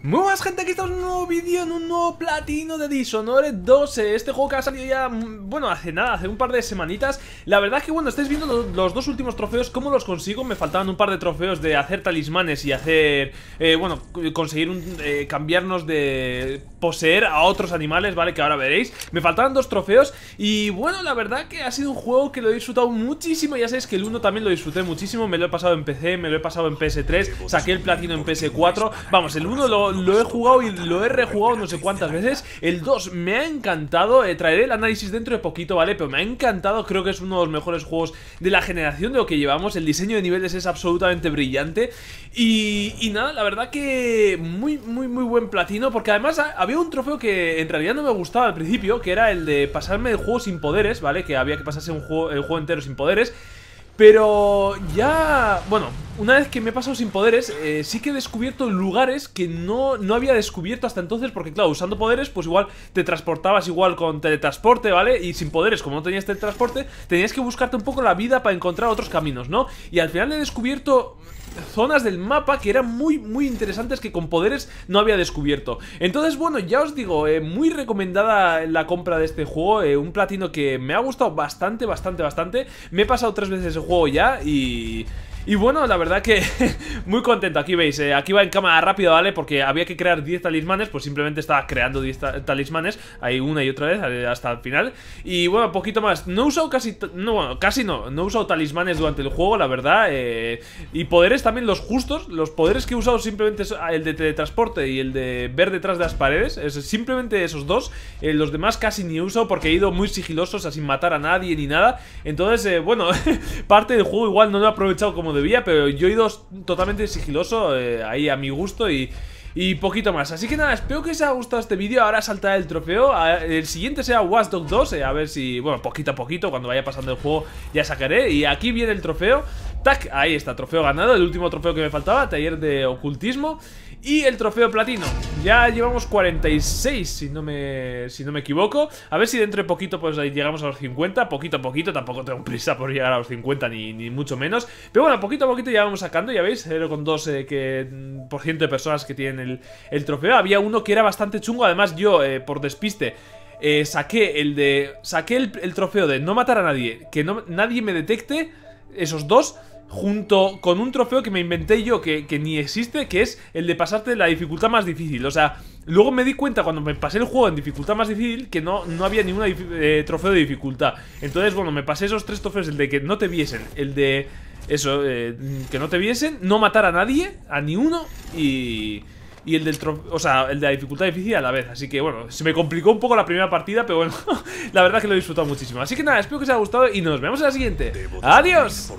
Muy buenas gente, aquí estamos en un nuevo vídeo, en un nuevo platino de Dishonored 2 Este juego que ha salido ya, mm, bueno, hace nada, hace un par de semanitas La verdad es que, bueno, estáis viendo los, dos últimos trofeos, cómo los consigo Me faltaban un par de trofeos de hacer talismanes y hacer, eh, bueno, conseguir eh, cambiarnos de poseer a otros animales, ¿vale? Que ahora veréis Me faltaban dos trofeos y, bueno, la verdad que ha sido un juego que lo he disfrutado muchísimo Ya sabéis que el 1 también lo disfruté muchísimo, me lo he pasado en PC, me lo he pasado en PS3 Saqué el platino en PS4 Vamos, el 1 lo lo he jugado y lo he rejugado no sé cuántas veces. El 2 me ha encantado. Eh, traeré el análisis dentro de poquito, ¿vale? Pero me ha encantado. Creo que es uno de los mejores juegos de la generación de lo que llevamos. El diseño de niveles es absolutamente brillante. Y, nada, la verdad que muy, muy, muy buen platino. Porque además había un trofeo que en realidad no me gustaba al principio, que era el de pasarme el juego sin poderes, ¿vale? Que había que pasarse un juego, el juego entero sin poderes. Pero ya... Bueno, una vez que me he pasado sin poderes, eh, sí que he descubierto lugares que no, había descubierto hasta entonces, porque claro, usando poderes, pues igual te transportabas igual con teletransporte, ¿vale? Y sin poderes, como no tenías teletransporte, tenías que buscarte un poco la vida para encontrar otros caminos, ¿no? Y al final he descubierto zonas del mapa que eran muy, muy interesantes que con poderes no había descubierto. Entonces, bueno, ya os digo, eh, muy recomendada la compra de este juego, eh, un platino que me ha gustado bastante, bastante, bastante. Me he pasado tres veces el juego ya y... Y bueno, la verdad que muy contento, aquí veis, eh, aquí va en cámara rápida, ¿vale? Porque había que crear 10 talismanes, pues simplemente estaba creando 10 talismanes, ahí una y otra vez eh, hasta el final. Y bueno, poquito más, no he usado casi, no, bueno, casi no, no he usado talismanes durante el juego, la verdad, eh, y poderes también los justos, los poderes que he usado simplemente ah, el de teletransporte y el de ver detrás de las paredes, es simplemente esos dos, los demás casi ni he usado porque he ido muy sigilosos, o sin matar a nadie ni nada, entonces, bueno, parte del juego igual no lo he aprovechado como debía, pero yo he ido totalmente sigiloso eh, ahí a mi gusto y, poquito más. Así que nada, espero que os haya gustado este vídeo. Ahora saltará el trofeo. El siguiente sea Watch Dogs 2. Eh, a ver si, bueno, poquito a poquito, cuando vaya pasando el juego, ya sacaré. Y aquí viene el trofeo. ¡Tac! Ahí está, trofeo ganado, el último trofeo que me faltaba, taller de ocultismo y el trofeo platino. Ya llevamos 46, si no me, si no me equivoco. A ver si dentro de poquito pues ahí llegamos a los 50. Poquito a poquito, tampoco tengo prisa por llegar a los 50, ni, mucho menos. Pero bueno, poquito a poquito ya vamos sacando, ya veis, 0,2% con eh, que, mm, de personas que tienen el, trofeo. Había uno que era bastante chungo, además yo, eh, por despiste... Eh, saqué el de. Saqué el, trofeo de no matar a nadie. Que no, nadie me detecte esos dos junto con un trofeo que me inventé yo que, ni existe, que es el de pasarte la dificultad más difícil. O sea, luego me di cuenta cuando me pasé el juego en dificultad más difícil que no, no había ningún eh, trofeo de dificultad. Entonces, bueno, me pasé esos tres trofeos, el de que no te viesen, el de eso, eh, que no te viesen, no matar a nadie, a ni uno y y el del o sea, el de la dificultad difícil a la vez. Así que bueno, se me complicó un poco la primera partida, pero bueno, la verdad que lo he disfrutado muchísimo. Así que nada, espero que os haya gustado y nos vemos en la siguiente. ¡Adiós!